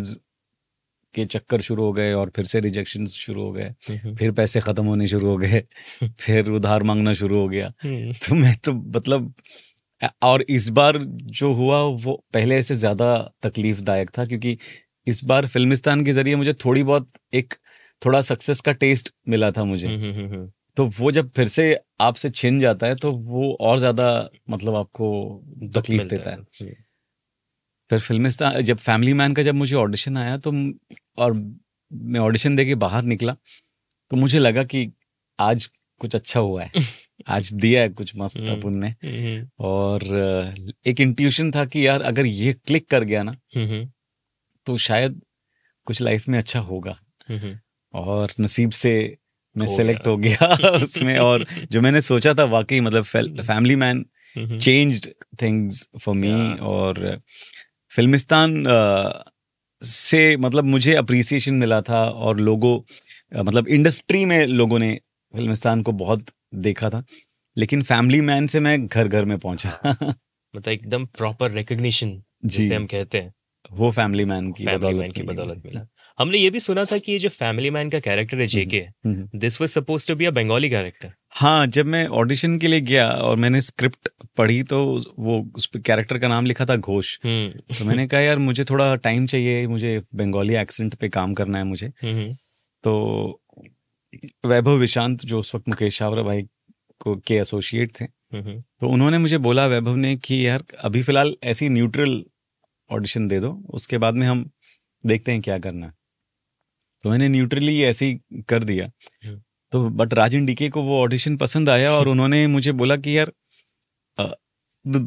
A: के चक्कर शुरू हो गए और फिर से रिजेक्शन शुरू हो गए फिर पैसे खत्म होने शुरू हो गए फिर उधार मांगना शुरू हो गया तो मैं तो मतलब और इस बार जो हुआ वो पहले से ज़्यादा तकलीफ दायक था क्योंकि इस बार फिल्मिस्तान के जरिए मुझे थोड़ी बहुत एक थोड़ा सक्सेस का टेस्ट मिला था मुझे हम्म, हम्म, हम्म, तो वो जब फिर से आपसे छिन जाता है तो वो और ज़्यादा मतलब आपको तकलीफ देता है, है। फिर फिल्मिस्तान जब फैमिली मैन का जब मुझे ऑडिशन आया तो और मैं ऑडिशन दे के बाहर निकला तो मुझे लगा कि आज कुछ अच्छा हुआ है आज दिया है कुछ मस्त हम्म, अपन ने हम्म। और एक इंट्यूशन था कि यार अगर ये क्लिक कर गया ना हम्म, तो शायद कुछ लाइफ में अच्छा होगा और नसीब से मैं सेलेक्ट हो गया उसमें और जो मैंने सोचा था वाकई मतलब family man change things for me और फिल्मिस्तान से मतलब मुझे अप्रिसिएशन मिला था और लोगों मतलब इंडस्ट्री में लोगों ने फिल्मिस्तान को बहुत देखा था लेकिन फैमिली मैन से मैं घर घर में पहुंचा हाँ।
B: मतलब एकदम प्रॉपर रिकग्निशन जिसे हम कहते हैं
A: वो फैमिली मैन की फैमिली मैन की बदौलत
B: मिला हमने ये भी सुना था कि ये जो फैमिली मैन का कैरेक्टर है JK this was suppose to be a Bengali character
A: हाँ जब मैं ऑडिशन के लिए गया और मैंने स्क्रिप्ट पढ़ी तो वो उस कैरेक्टर का नाम लिखा था घोष हम्म। तो मैंने कहा यार मुझे थोड़ा टाइम चाहिए मुझे बंगाली एक्सेंट पे काम करना है मुझे हम्म, हम्म। तो वैभव विशांत जो उस वक्त मुकेश छावरा भाई को के एसोसिएट थे तो उन्होंने मुझे बोला वैभव ने कि यार अभी फिलहाल ऐसी न्यूट्रल ऑडिशन दे दो उसके बाद में हम देखते हैं क्या करना तो मैंने न्यूट्रली ऐसे ही कर दिया हम्म। तो बट राजन डीके को वो ऑडिशन पसंद आया और उन्होंने मुझे बोला कि यार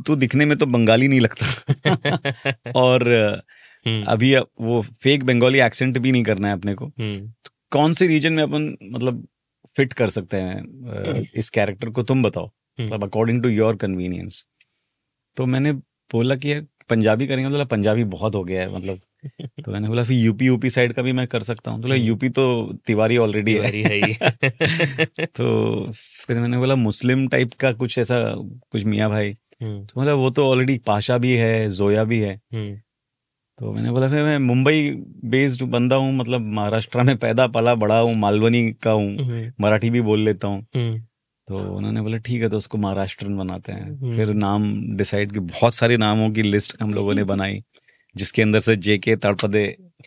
A: तू दिखने में तो बंगाली नहीं लगता और हम्म। अभी वो फेक बंगाली एक्सेंट भी नहीं करना है अपने को हम्म। तो कौन सी रीजन में अपन मतलब फिट कर सकते हैं हम्म। इस कैरेक्टर को तुम बताओ हम्म। मतलब अकॉर्डिंग टू योर कन्वीनियंस तो मैंने बोला कि पंजाबी करेंगे बोला पंजाबी बहुत हो गया है मतलब तो मैंने बोला फिर यूपी यूपी साइड का भी मैं कर सकता हूँ तो बोला यूपी हम्म। तो तिवारी ऑलरेडी है, है तो फिर मैंने बोला मुस्लिम टाइप का कुछ ऐसा कुछ मियाँ भाई तो मतलब वो तो ऑलरेडी पाशा भी है जोया भी है तो मैंने बोला फिर मैं मुंबई बेस्ड बंदा हूँ मतलब महाराष्ट्र में पैदा पला बड़ा हूँ मालवनी का हूँ हम्म। मराठी भी बोल लेता हूँ हम्म। तो उन्होंने बोला ठीक है तो उसको महाराष्ट्र बनाते हैं हम्म। फिर नाम डिसाइड की बहुत सारे नामों की लिस्ट हम लोगों ने बनाई जिसके अंदर से जेके तड़पदे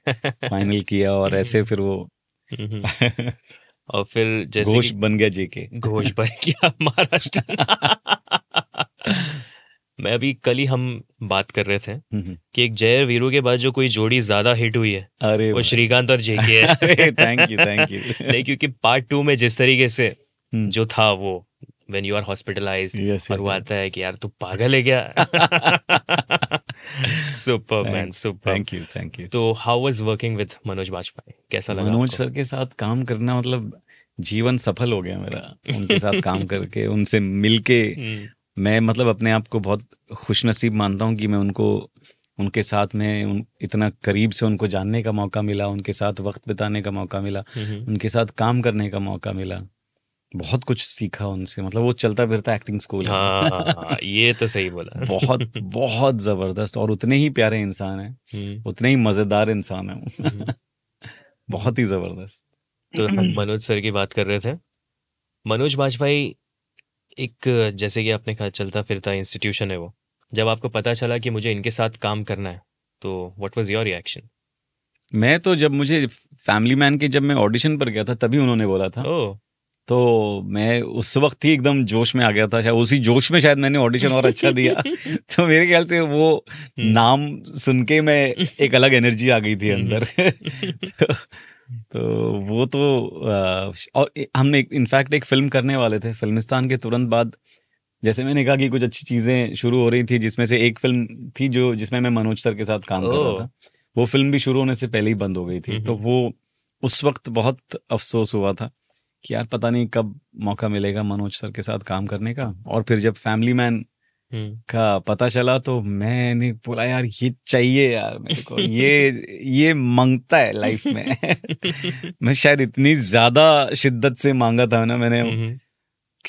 A: फाइनल किया और ऐसे फिर वो और फिर जैसे घोष बन गया जेके घोष बन गया महाराष्ट्र
B: मैं अभी कल ही हम बात कर रहे थे हम्म, हम्म। कि एक जय वीरू के बाद जो कोई जोड़ी ज्यादा हिट हुई है अरे वो श्रीकांत और जेके के नहीं क्योंकि पार्ट टू में जिस तरीके से हम्म। जो था वो वेन यू आर हॉस्पिटलाइज और वो आता है कि यार तू पागल है क्या super man super thank you thank you तो how was working with Manoj Vajpayee कैसा लगा मनोज
A: सर के साथ काम करना मतलब जीवन सफल हो गया मेरा उनके साथ काम करके उनसे मिलके मैं मतलब अपने आप को बहुत खुशनसीब मानता हूँ कि मैं उनको उनके साथ में उन इतना करीब से उनको जानने का मौका मिला उनके साथ वक्त बिताने का मौका मिला उनके साथ काम करने का मौका मिला बहुत कुछ सीखा उनसे मतलब वो चलता फिरता एक्टिंग स्कूल
B: हाँ, ये तो सही बोला बहुत
A: बहुत जबरदस्त और उतने ही प्यारे इंसान है हम्म। उतने ही मजेदार इंसान है बहुत ही जबरदस्त
B: तो हम मनोज सर की बात कर रहे थे मनोज बाजपाई एक जैसे कि आपने कहा चलता फिरता इंस्टीट्यूशन है वो जब आपको पता चला कि मुझे इनके साथ काम करना है तो व्हाट वाज योर रिएक्शन
A: मैं तो जब मुझे फैमिली मैन के जब मैं ऑडिशन पर गया था तभी उन्होंने बोला था oh. तो मैं उस वक्त ही एकदम जोश में आ गया था शायद उसी जोश में शायद मैंने ऑडिशन और अच्छा दिया तो मेरे ख्याल से वो हम्म। नाम सुन के मैं एक अलग एनर्जी आ गई थी हम्म। अंदर तो, तो वो तो आ, और हम एक इनफैक्ट एक फिल्म करने वाले थे फिल्मिस्तान के तुरंत बाद जैसे मैंने कहा कि कुछ अच्छी चीजें शुरू हो रही थी जिसमें से एक फिल्म थी जो जिसमें मैं मनोज सर के साथ काम कर रहा था वो फिल्म भी शुरू होने से पहले ही बंद हो गई थी हम्म, तो हम्म। वो उस वक्त बहुत अफसोस हुआ था कि यार पता नहीं कब मौका मिलेगा मनोज सर के साथ काम करने का और फिर जब फैमिली मैन हम्म। का पता चला तो मैंने बोला यार ये चाहिए यार मेरे को ये ये मांगता है लाइफ में मैं शायद इतनी ज्यादा शिद्दत से मांगा था ना मैंने हम्म, हम्म।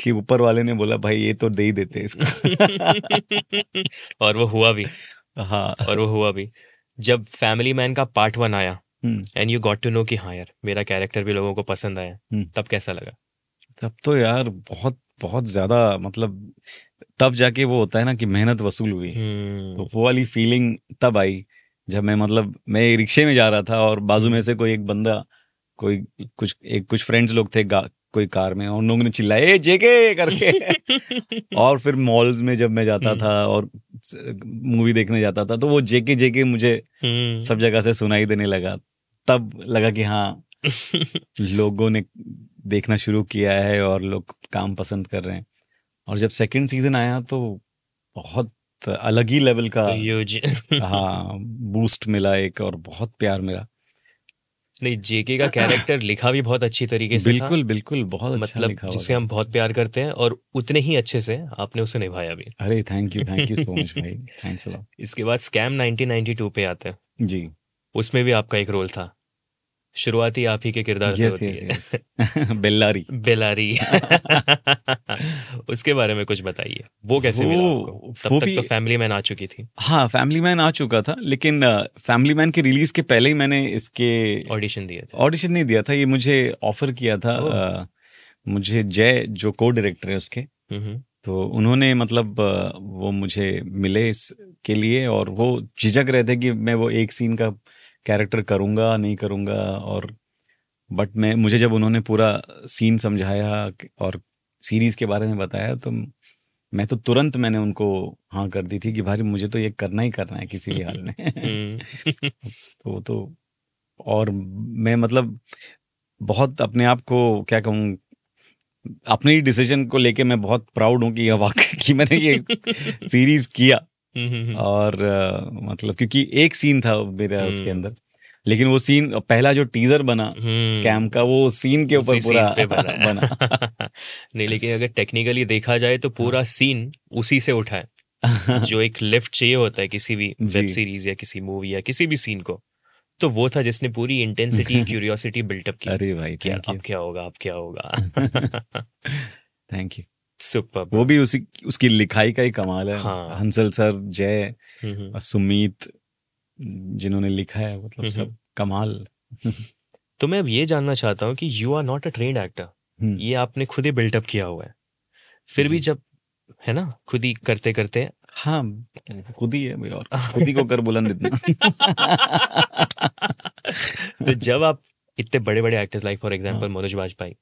A: कि ऊपर वाले ने बोला भाई ये तो दे
B: ही देते इसको और वो हुआ भी हाँ और वो हुआ भी जब फैमिली मैन का पार्ट वन आया and you got to know कि हाँ यार मेरा कैरेक्टर भी लोगों को पसंद आया तब कैसा लगा
A: तब तो यार बहुत बहुत ज्यादा मतलब तब जाके वो होता है ना कि मेहनत वसूल हुई हम्म। तो वो वाली फीलिंग तब आई जब मैं मतलब मैं रिक्शे में जा रहा था और बाजू में से कोई एक बंदा कोई कुछ एक कुछ फ्रेंड्स लोग थे कोई कार में और उन लोगों ने चिल्लाया जेके करके और फिर मॉल्स में जब मैं जाता हम्म। था और मूवी देखने जाता था तो वो जेके जेके मुझे हम्म। सब जगह से सुनाई देने लगा तब लगा कि हाँ लोगों ने देखना शुरू किया है और लोग काम पसंद कर रहे हैं और जब सेकंड सीजन आया तो बहुत अलग ही लेवल का तो हाँ बूस्ट मिला एक और बहुत प्यार मिला
B: नहीं जेके का कैरेक्टर लिखा भी बहुत अच्छी तरीके से बिल्कुल था। बिल्कुल बहुत अच्छा मतलब लिखा जिसे हम बहुत प्यार करते हैं और उतने ही अच्छे से आपने उसे निभाया भी अरे thank you thank you so much भाई थैंक्स इसके बाद स्कैम 1992 पे आते हैं जी उसमें भी आपका एक रोल था शुरुआती आप ही के किरदार yes, से होती yes, है बेलारी बेल्लारी उसके बारे में कुछ बताइए वो कैसे वो, मिला आपको? तब वो तक तो फैमिली मैन आ चुकी थी
A: हाँ फैमिली मैन आ चुका था लेकिन फैमिली मैन की रिलीज के पहले ही मैंने इसके ऑडिशन दिया था ऑडिशन नहीं दिया था ये मुझे ऑफर किया था आ, मुझे जय जो को डायरेक्टर है उसके तो उन्होंने मतलब वो मुझे मिले इसके लिए और वो झिझक रहे थे कि मैं वो एक सीन का कैरेक्टर करूँगा नहीं करूँगा और बट मैं मुझे जब उन्होंने पूरा सीन समझाया और सीरीज़ के बारे में बताया तो मैं तो तुरंत मैंने उनको हाँ कर दी थी कि भाई मुझे तो ये करना ही करना है किसी भी हाल में हम्म। तो तो और मैं मतलब बहुत अपने आप को क्या कहूँ अपने ही डिसीजन को लेके मैं बहुत प्राउड हूँ कि वाकई कि मैंने ये सीरीज किया हम्म, हम्म, हम्म। और uh, मतलब क्योंकि एक सीन था मेरा उसके अंदर लेकिन वो सीन पहला जो टीजर बना स्कैम का वो सीन के ऊपर पूरा
B: बना, नहीं लेकिन अगर टेक्निकली देखा जाए तो पूरा सीन हाँ। उसी से उठा है जो एक लिफ्ट चाहिए होता है किसी भी वेब सीरीज या किसी मूवी या किसी भी सीन को तो वो था जिसने पूरी इंटेंसिटी क्यूरियोसिटी बिल्डअप की अरे भाई क्या अब क्या होगा अब क्या होगा थैंक यू
A: सुपर वो भी उसी उसकी लिखाई का ही कमाल है हाँ। हंसल सर जय और सुमित
B: जिन्होंने लिखा है मतलब सब कमाल तो मैं अब ये जानना चाहता हूँ कि you are not a trained actor ये आपने खुद ही बिल्टअप किया हुआ है फिर भी जब है ना खुद ही करते करते हाँ खुद ही है और खुद ही को कर बुलंद इतना तो जब आप इतने बड़े बड़े actors like for example Manoj Vajpayee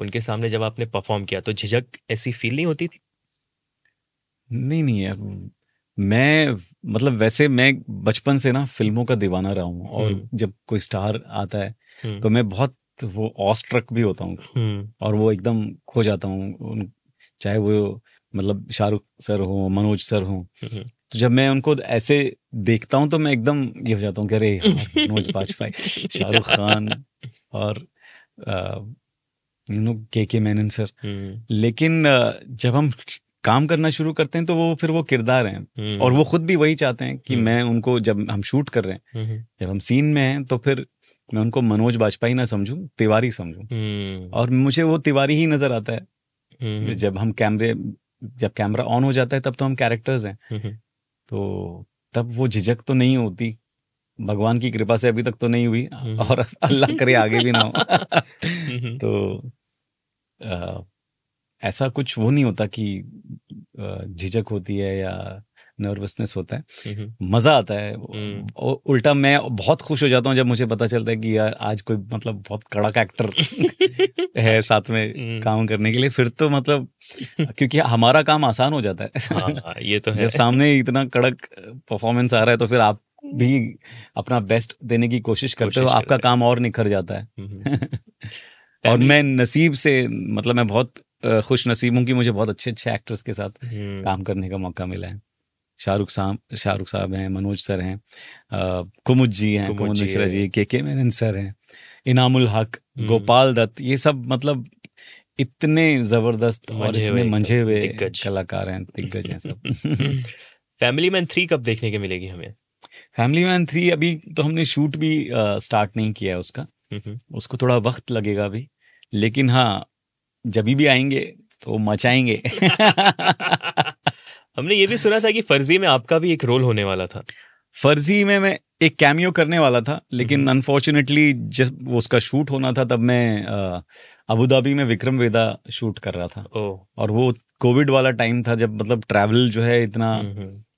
B: उनके सामने जब आपने परफॉर्म किया तो झिझक ऐसी फील नहीं होती थी
A: नहीं नहीं यार मैं मतलब वैसे मैं बचपन से ना फिल्मों का दीवाना रहा हूँ और हम्म। जब कोई स्टार आता है हम्म। तो मैं बहुत वो ऑस्ट्रक भी होता हूँ हम्म। और वो एकदम खो जाता हूँ चाहे वो मतलब शाहरुख सर हो मनोज सर हो तो जब मैं उनको ऐसे देखता हूँ तो मैं एकदम ये हो जाता हूँ कि अरे हाँ, मनोज वाजपेयी शाहरुख खान और यू नो के के मैनन सर लेकिन जब हम काम करना शुरू करते हैं तो वो फिर वो किरदार हैं
C: hmm. और वो
A: खुद भी वही चाहते हैं कि hmm. मैं उनको जब हम शूट कर रहे हैं hmm. जब हम सीन में हैं तो फिर मैं उनको मनोज वाजपेयी ना समझूं तिवारी
C: समझूं
A: और मुझे वो तिवारी ही नजर आता
C: है जब
A: हम कैमरे जब कैमरा ऑन हो जाता है तब तो हम कैरेक्टर्स हैं तो तब वो झिझक तो नहीं होती भगवान की कृपा से अभी तक तो नहीं हुई और अल्लाह करे आगे भी ना हो तो आ, ऐसा कुछ वो नहीं होता कि झिझक होती है या नर्वसनेस होता है मजा आता है और उल्टा मैं बहुत खुश हो जाता हूँ जब मुझे पता चलता है कि यार आज कोई मतलब बहुत कड़क एक्टर है साथ में काम करने के लिए फिर तो मतलब क्योंकि हमारा काम आसान हो जाता है आ, हाँ, हाँ, ये तो है जब सामने इतना कड़क परफॉर्मेंस आ रहा है तो फिर आप भी अपना बेस्ट देने की कोशिश करते हो आपका काम और निखर जाता
C: है
A: और मैं नसीब से मतलब मैं बहुत खुश नसीब हूँ कि मुझे बहुत अच्छे अच्छे एक्टर्स के साथ हम्म। काम करने का मौका मिला है शाहरुख साहब शाहरुख साहब हैं मनोज सर हैं कुमुद जी हैं कुमुद मिश्रा जी के के मेनन सर हैं इनामुल हक हम्म। गोपाल दत्त ये सब मतलब इतने जबरदस्त और इतने मंझे हुए कलाकार हैं दिग्गज हैं सब
B: फैमिली मैन थ्री कब देखने के मिलेगी हमें
A: फैमिली मैन थ्री अभी तो हमने शूट भी आ, स्टार्ट नहीं किया है उसका उसको थोड़ा वक्त लगेगा अभी लेकिन हाँ जब भी आएंगे तो मचाएंगे
B: हमने ये भी सुना था कि फर्जी में आपका भी एक रोल होने वाला था
A: फर्जी में मैं एक कैमियो करने वाला था लेकिन अनफॉर्चुनेटली जब उसका शूट होना था तब मैं अबू धाबी में विक्रम वेदा शूट कर रहा था और वो कोविड वाला टाइम था जब मतलब ट्रैवल जो है इतना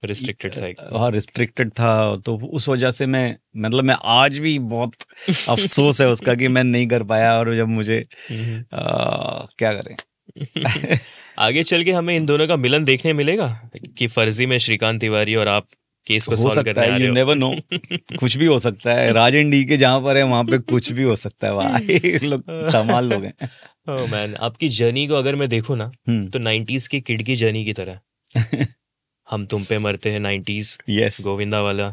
B: रिस्ट्रिक्टेड था
A: हाँ रिस्ट्रिक्टेड था तो उस वजह से मैं मतलब मैं आज भी बहुत अफसोस है उसका कि मैं नहीं कर पाया और जब मुझे हम्म।
B: आ, क्या करें आगे चल के हमें इन दोनों का मिलन देखने मिलेगा कि फर्जी में श्रीकांत तिवारी और आप केस को हो सकता है यू नेवर नो
A: कुछ भी हो सकता है राजन डी के जहाँ पर है वहाँ पे कुछ भी हो सकता है भाई लोग कमाल लोग
B: हैं मैन oh आपकी जर्नी को अगर मैं देखू ना हम्म। तो नाइन्टीज की किड की जर्नी की तरह हम तुम पे मरते हैं नाइन्टीज yes. गोविंदा वाला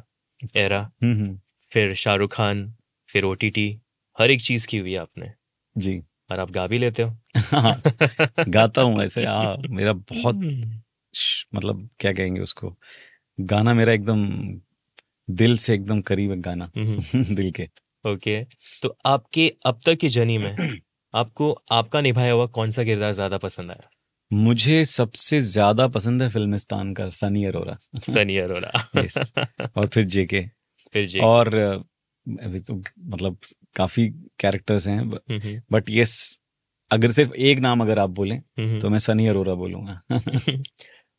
B: एरा mm-hmm. हम्म, हम्म। फिर शाहरुख खान फिर ओ हर एक चीज की हुई आपने जी और आप गा भी लेते हो हाँ, गाता हूँ ऐसे आ, हाँ, मेरा बहुत हम्म।
A: मतलब क्या कहेंगे उसको गाना मेरा एकदम दिल से एकदम करीब है गाना दिल के
B: ओके okay. तो आपके अब तक की जर्नी में आपको आपका निभाया हुआ कौन सा किरदार ज्यादा पसंद आया
A: मुझे सबसे ज्यादा पसंद है फिल्मिस्तान का सनी अरोरा सनी अरोरा और फिर जेके फिर जेके और अभी तो मतलब काफी कैरेक्टर्स हैं बट यस हम्म, हम्म। अगर सिर्फ एक नाम अगर आप बोलें हम्म, तो मैं सनी अरोरा बोलूंगा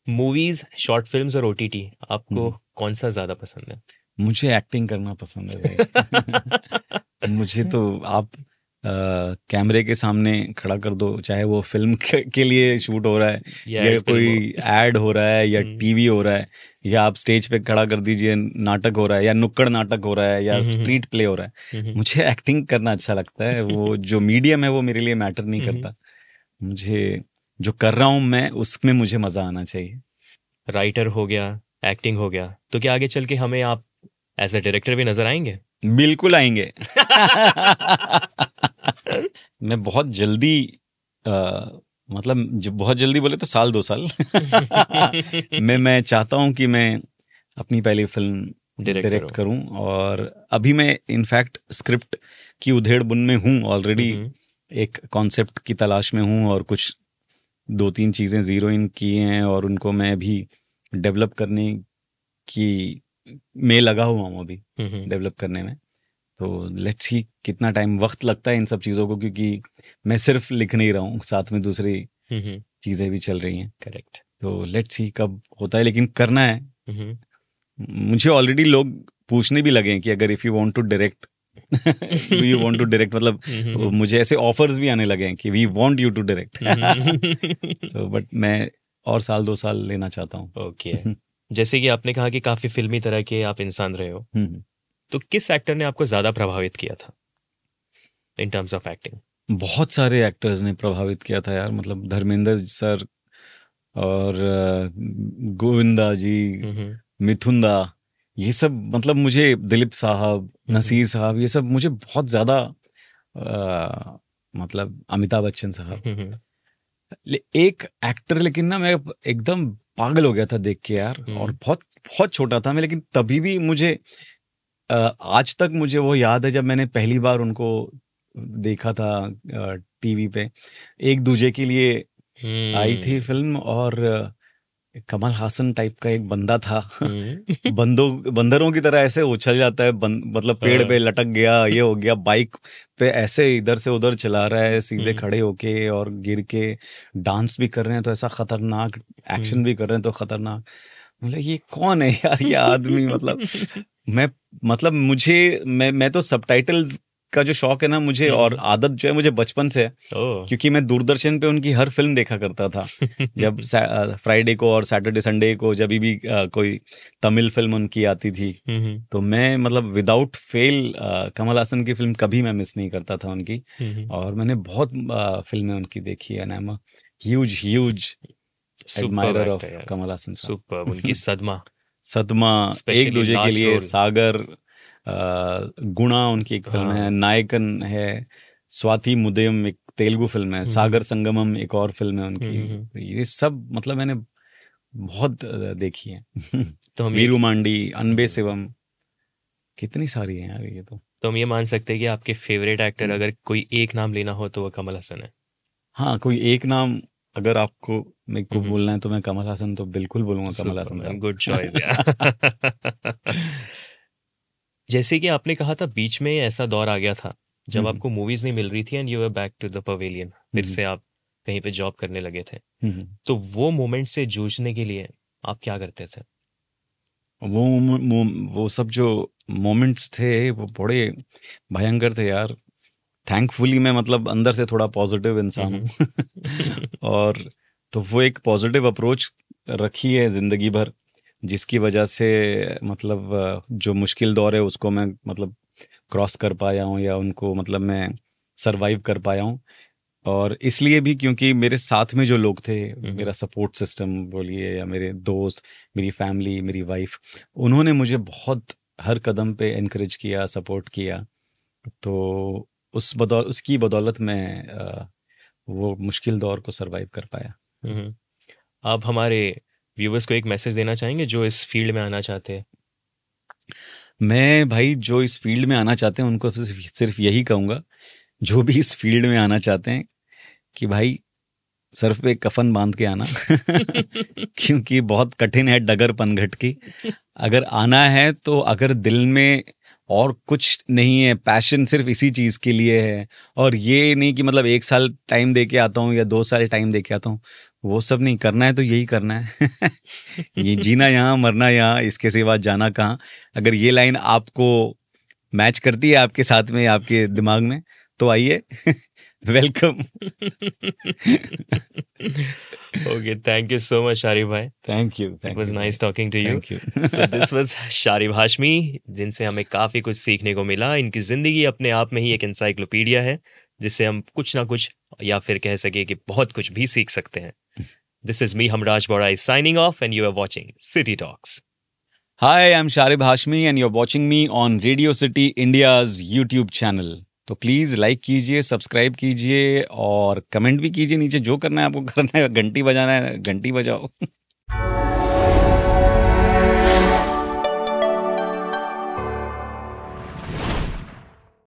B: मूवीज शॉर्ट फिल्म्स और ओटीटी आपको कौन सा ज्यादा पसंद है
A: मुझे एक्टिंग करना पसंद है मुझे तो आप कैमरे के सामने खड़ा कर दो चाहे वो फिल्म के लिए शूट हो रहा है या, या कोई एड हो रहा है या हम्म। टीवी हो रहा है या आप स्टेज पे खड़ा कर दीजिए नाटक हो रहा है या नुक्कड़ नाटक हो रहा है या हम्म, हम्म, स्ट्रीट प्ले हो रहा है मुझे एक्टिंग करना अच्छा लगता है वो जो मीडियम है वो मेरे लिए मैटर नहीं करता मुझे जो कर रहा हूँ मैं उसमें मुझे मज़ा आना चाहिए
B: राइटर हो गया एक्टिंग हो गया तो क्या आगे चल के हमें आप एज ए डायरेक्टर भी नजर आएंगे बिल्कुल आएंगे मैं
A: बहुत जल्दी आ, मतलब जब बहुत जल्दी बोले तो साल दो साल मैं मैं चाहता हूँ कि मैं अपनी पहली फिल्म डायरेक्ट करूं और अभी मैं इनफैक्ट स्क्रिप्ट की उधेड़ बुन में हूँ ऑलरेडी हम्म, हम्म। एक कॉन्सेप्ट की तलाश में हूँ और कुछ दो तीन चीज़ें ज़ीरो इन की हैं और उनको मैं अभी डेवलप करने की में लगा हुआ हूँ अभी डेवलप हम्म, करने में तो लेट्स ही कितना टाइम वक्त लगता है इन सब चीज़ों को क्योंकि मैं सिर्फ लिख नहीं रहा हूँ साथ में दूसरी चीज़ें भी चल रही हैं करेक्ट तो लेट्स ही कब होता है लेकिन करना है मुझे ऑलरेडी लोग पूछने भी लगे हैं कि अगर if you want to direct do you want to direct मतलब मुझे ऐसे ऑफर्स भी आने लगे हैं कि we want you to direct तो बट मैं और साल दो साल लेना चाहता हूँ
B: ओके okay. जैसे कि आपने कहा कि काफी फिल्मी तरह के आप इंसान रहे हो तो किस एक्टर ने आपको ज्यादा प्रभावित किया था इन टर्म्स ऑफ एक्टिंग बहुत
A: सारे एक्टर्स ने प्रभावित किया था यार मतलब धर्मेंद्र सर और गोविंदा जी मिथुंदा ये सब मतलब मुझे दिलीप साहब नसीर साहब ये सब मुझे बहुत ज्यादा मतलब अमिताभ बच्चन साहब एक एक्टर लेकिन ना मैं एकदम पागल हो गया था देख के यार हम्म। और बहुत बहुत छोटा था मैं लेकिन तभी भी मुझे आज तक मुझे वो याद है जब मैंने पहली बार उनको देखा था टीवी पे एक दूजे के लिए आई थी हम्म। फिल्म और कमल हासन टाइप का एक बंदा था हम्म। बंदों बंदरों की तरह ऐसे उछल जाता है बं, मतलब पेड़ पे हाँ। लटक गया ये हो गया बाइक पे ऐसे इधर से उधर चला रहा है सीधे हम्म। खड़े होके और गिर के डांस भी कर रहे हैं तो ऐसा खतरनाक एक्शन भी कर रहे हैं तो खतरनाक मतलब ये कौन है यार ये आदमी मतलब मैं मतलब मुझे मैं मैं तो सब का जो शौक है ना मुझे हम्म। और आदत जो है मुझे बचपन से है क्योंकि मैं दूरदर्शन पे उनकी हर फिल्म देखा करता था जब फ्राइडे को और सैटरडे संडे को जब भी आ, कोई तमिल फिल्म उनकी आती थी हम्म। तो मैं मतलब विदाउट फेल कमल हासन की फिल्म कभी मैं मिस नहीं करता था उनकी हम्म। और मैंने बहुत फिल्में उनकी देखी है huge huge admirer of Kamal Haasan super उनकी सदमा सदमा एक दूजे के लिए सागर गुणा उनकी एक फिल्म है हाँ। नायकन है स्वाति मुदेम एक तेलुगु फिल्म है हम्म, हम्म। सागर संगमम एक और फिल्म है उनकी हम्म, ये सब मतलब मैंने बहुत देखी है तो वीरू मांडी अनबे शिवम
B: कितनी सारी है यार ये तो तो हम ये मान सकते हैं कि आपके फेवरेट एक्टर अगर कोई एक नाम लेना हो तो वह कमल हसन है
A: हाँ कोई एक नाम अगर आपको मेरे को बोलना है तो मैं कमल हासन तो बिल्कुल बोलूंगा कमल हासन गुड चॉइस
B: जैसे कि आपने कहा था बीच में ऐसा दौर आ गया था जब आपको मूवीज नहीं मिल रही थी and you are back to the pavilion फिर से आप कहीं पे जॉब करने लगे थे तो वो मोमेंट से जूझने के लिए आप क्या करते थे
A: वो वो, वो सब जो मोमेंट्स थे वो बड़े भयंकर थे यार थैंकफुली मैं मतलब अंदर से थोड़ा पॉजिटिव इंसान हूँ और तो वो एक पॉजिटिव अप्रोच रखी है ज़िंदगी भर जिसकी वजह से मतलब जो मुश्किल दौर है उसको मैं मतलब क्रॉस कर पाया हूँ या उनको मतलब मैं सरवाइव कर पाया हूँ और इसलिए भी क्योंकि मेरे साथ में जो लोग थे हम्म, मेरा सपोर्ट सिस्टम हम्म। बोलिए या मेरे दोस्त मेरी फैमिली मेरी वाइफ उन्होंने मुझे बहुत हर कदम पे इनक्रेज किया सपोर्ट किया तो उस बदौल उसकी बदौलत मैं वो मुश्किल दौर को सरवाइव कर पाया
B: हम्म। आप हमारे व्यूवर्स को एक मैसेज देना चाहेंगे जो इस फील्ड में आना चाहते हैं
A: मैं भाई जो इस फील्ड में आना चाहते हैं उनको सिर्फ यही कहूँगा जो भी इस फील्ड में आना चाहते हैं कि भाई सर पे कफन बांध के आना क्योंकि बहुत कठिन है डगर पनघट की अगर आना है तो अगर दिल में और कुछ नहीं है पैशन सिर्फ इसी चीज़ के लिए है और ये नहीं कि मतलब एक साल टाइम दे के आता हूँ या दो साल टाइम दे के आता हूँ वो सब नहीं करना है तो यही करना है ये जीना यहाँ मरना यहाँ इसके सिवा जाना कहाँ अगर ये लाइन आपको मैच करती है आपके साथ में आपके दिमाग में तो आइए welcome
B: okay thank you so much Shari भाई thank you it was nice talking to you so this was Shari Hashmi जिनसे हमें काफी कुछ सीखने को मिला इनकी जिंदगी अपने आप में ही एक इंसाइक्लोपीडिया है जिससे हम कुछ ना कुछ या फिर कह सके कि बहुत कुछ भी सीख सकते हैं This is me, Hamraj Borai, signing off, and you are watching City Talks.
A: Hi, I'm Sharib Hashmi, and you're watching me on Radio City India's YouTube channel. तो प्लीज़ लाइक कीजिए सब्सक्राइब कीजिए और कमेंट भी कीजिए नीचे जो करना है आपको करना है घंटी बजाना है घंटी बजाओ